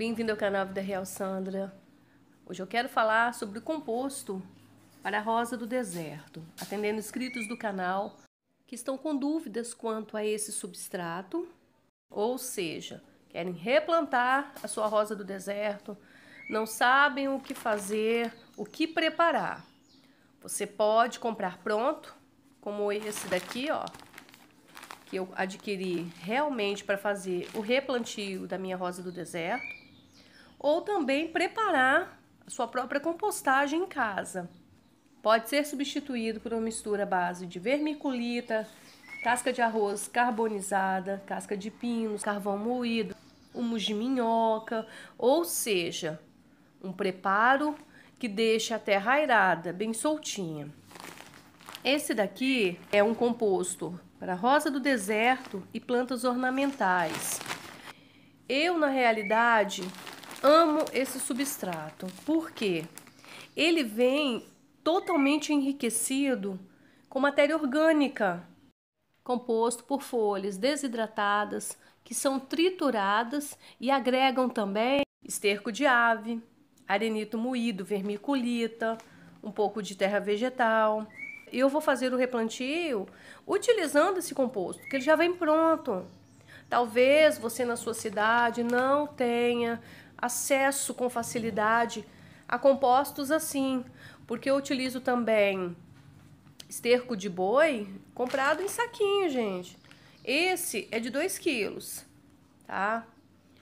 Bem-vindo ao canal Vida Real Sandra. Hoje eu quero falar sobre o composto para a rosa do deserto, atendendo inscritos do canal que estão com dúvidas quanto a esse substrato, ou seja, querem replantar a sua rosa do deserto, não sabem o que fazer, o que preparar. Você pode comprar pronto, como esse daqui, ó, que eu adquiri realmente para fazer o replantio da minha rosa do deserto ou também preparar a sua própria compostagem em casa. Pode ser substituído por uma mistura à base de vermiculita, casca de arroz carbonizada, casca de pinos, carvão moído, humus de minhoca, ou seja, um preparo que deixa a terra airada, bem soltinha. Esse daqui é um composto para rosa do deserto e plantas ornamentais. Eu, na realidade, amo esse substrato. Por quê? Ele vem totalmente enriquecido com matéria orgânica, composto por folhas desidratadas que são trituradas e agregam também esterco de ave, arenito moído, vermiculita, um pouco de terra vegetal. Eu vou fazer o replantio utilizando esse composto, que ele já vem pronto. Talvez você na sua cidade não tenha acesso com facilidade a compostos assim, porque eu utilizo também esterco de boi comprado em saquinho, gente. Esse é de 2 quilos, tá?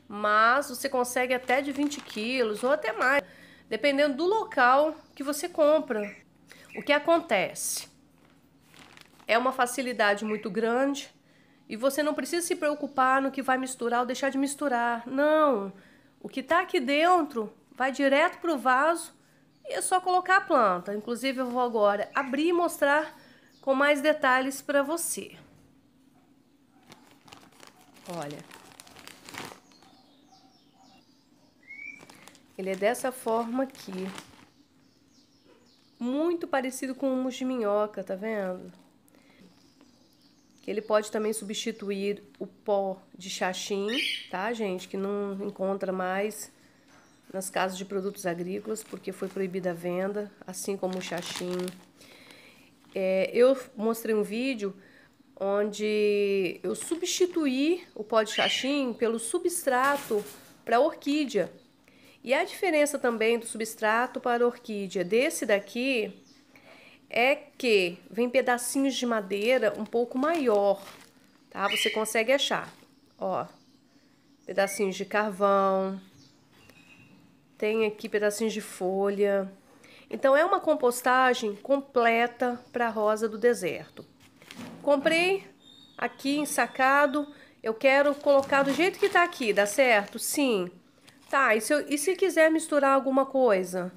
Mas você consegue até de 20 quilos ou até mais, dependendo do local que você compra. O que acontece? É uma facilidade muito grande e você não precisa se preocupar no que vai misturar ou deixar de misturar. Não! O que está aqui dentro vai direto para o vaso e é só colocar a planta. Inclusive, eu vou agora abrir e mostrar com mais detalhes para você. Olha. Ele é dessa forma aqui. Muito parecido com o humus de minhoca, tá vendo? Ele pode também substituir o pó de xaxim, tá, gente? Que não encontra mais nas casas de produtos agrícolas, porque foi proibida a venda, assim como o xaxim. É, eu mostrei um vídeo onde eu substituí o pó de xaxim pelo substrato para orquídea. E a diferença também do substrato para orquídea desse daqui é que vem pedacinhos de madeira um pouco maior, tá? Você consegue achar, ó, pedacinhos de carvão, tem aqui pedacinhos de folha. Então é uma compostagem completa para rosa do deserto. Comprei aqui ensacado, eu quero colocar do jeito que tá aqui, dá certo? Sim. Tá, e se, eu, e se quiser misturar alguma coisa?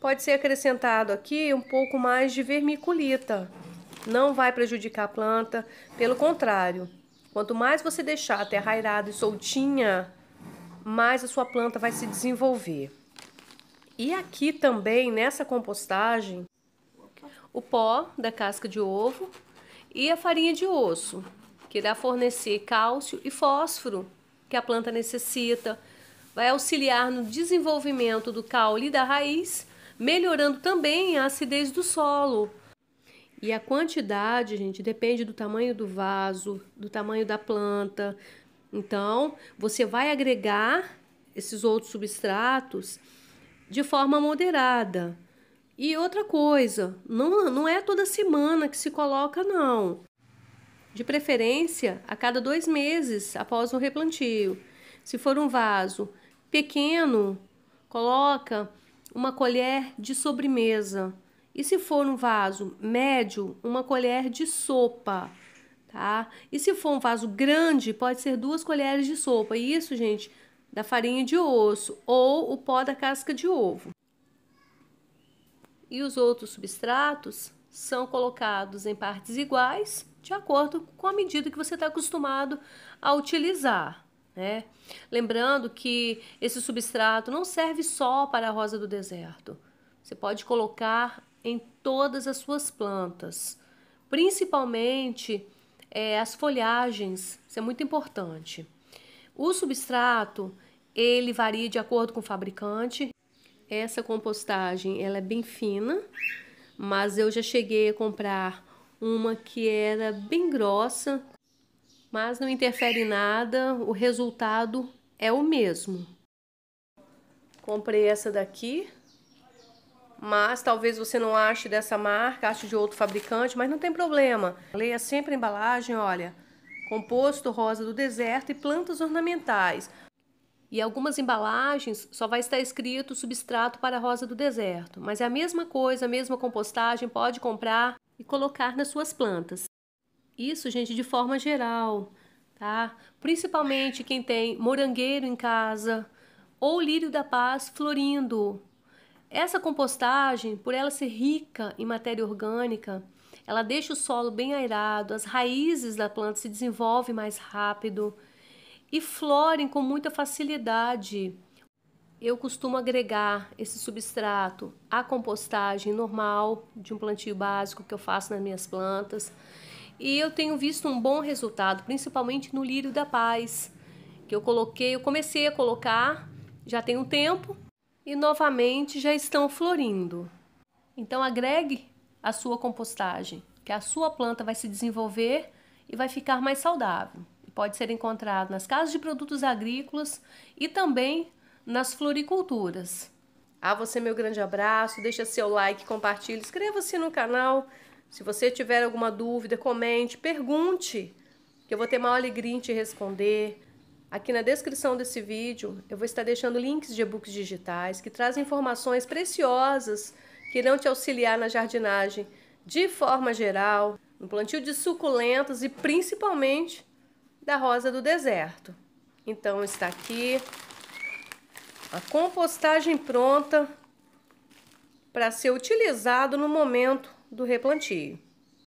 Pode ser acrescentado aqui um pouco mais de vermiculita. Não vai prejudicar a planta, pelo contrário. Quanto mais você deixar a terra airada e soltinha, mais a sua planta vai se desenvolver. E aqui também, nessa compostagem, o pó da casca de ovo e a farinha de osso, que irá fornecer cálcio e fósforo que a planta necessita, vai auxiliar no desenvolvimento do caule e da raiz melhorando também a acidez do solo. E a quantidade, gente, depende do tamanho do vaso, do tamanho da planta. Então, você vai agregar esses outros substratos de forma moderada. E outra coisa, não, não é toda semana que se coloca, não. De preferência, a cada dois meses após o replantio. Se for um vaso pequeno, coloca uma colher de sobremesa. E se for um vaso médio, uma colher de sopa, tá? E se for um vaso grande, pode ser duas colheres de sopa. E isso, gente, da farinha de osso ou o pó da casca de ovo. E os outros substratos são colocados em partes iguais, de acordo com a medida que você está acostumado a utilizar. Né? Lembrando que esse substrato não serve só para a rosa do deserto. Você pode colocar em todas as suas plantas, principalmente é, as folhagens. Isso é muito importante. O substrato ele varia de acordo com o fabricante. Essa compostagem ela é bem fina, mas eu já cheguei a comprar uma que era bem grossa, mas não interfere em nada, o resultado é o mesmo. Comprei essa daqui, mas talvez você não ache dessa marca, ache de outro fabricante, mas não tem problema. Leia sempre a embalagem, olha, composto rosa do deserto e plantas ornamentais. E algumas embalagens só vai estar escrito substrato para rosa do deserto, mas é a mesma coisa, a mesma compostagem, pode comprar e colocar nas suas plantas. Isso, gente, de forma geral, tá? Principalmente quem tem morangueiro em casa ou lírio da paz florindo. Essa compostagem, por ela ser rica em matéria orgânica, ela deixa o solo bem aerado, as raízes da planta se desenvolvem mais rápido e florem com muita facilidade. Eu costumo agregar esse substrato à compostagem normal de um plantio básico que eu faço nas minhas plantas e eu tenho visto um bom resultado, principalmente no lírio da paz, que eu coloquei, eu comecei a colocar já tem um tempo e novamente já estão florindo. Então agregue a sua compostagem, que a sua planta vai se desenvolver e vai ficar mais saudável. pode ser encontrado nas casas de produtos agrícolas e também nas floriculturas. A ah, você meu grande abraço, deixa seu like, compartilhe, inscreva-se no canal se você tiver alguma dúvida, comente, pergunte, que eu vou ter maior alegria em te responder. Aqui na descrição desse vídeo, eu vou estar deixando links de e-books digitais que trazem informações preciosas que irão te auxiliar na jardinagem de forma geral, no plantio de suculentas e principalmente da rosa do deserto. Então está aqui a compostagem pronta para ser utilizado no momento do replantio.